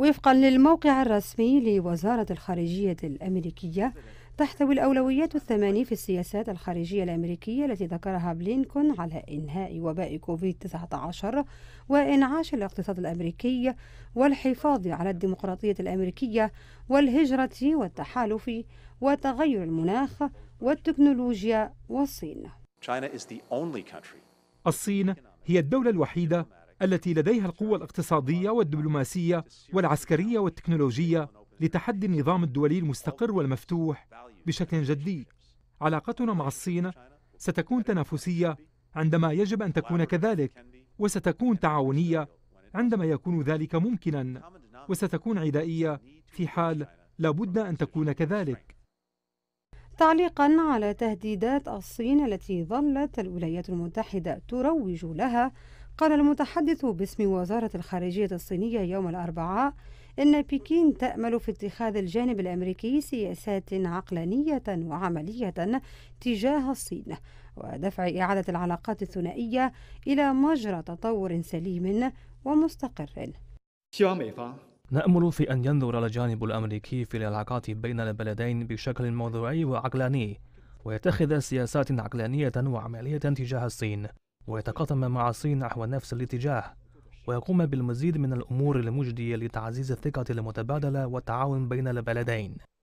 وفقا للموقع الرسمي لوزارة الخارجية الأمريكية تحتوي الأولويات الثماني في السياسات الخارجية الأمريكية التي ذكرها بلينكون على إنهاء وباء كوفيد-19 وإنعاش الاقتصاد الأمريكي والحفاظ على الديمقراطية الأمريكية والهجرة والتحالف وتغير المناخ والتكنولوجيا والصين. الصين هي الدولة الوحيدة التي لديها القوة الاقتصادية والدبلوماسية والعسكرية والتكنولوجية لتحدي النظام الدولي المستقر والمفتوح بشكل جدي. علاقتنا مع الصين ستكون تنافسية عندما يجب أن تكون كذلك، وستكون تعاونية عندما يكون ذلك ممكنا، وستكون عدائية في حال لابد أن تكون كذلك. تعليقا على تهديدات الصين التي ظلت الولايات المتحدة تروج لها قال المتحدث باسم وزارة الخارجية الصينية يوم الأربعاء إن بكين تأمل في اتخاذ الجانب الأمريكي سياسات عقلانية وعملية تجاه الصين ودفع إعادة العلاقات الثنائية إلى مجرى تطور سليم ومستقر نأمل في أن ينظر الجانب الأمريكي في العلاقات بين البلدين بشكل موضوعي وعقلاني ويتخذ سياسات عقلانية وعملية تجاه الصين ويتقاتم مع الصين نحو نفس الاتجاه ويقوم بالمزيد من الأمور المجدية لتعزيز الثقة المتبادلة والتعاون بين البلدين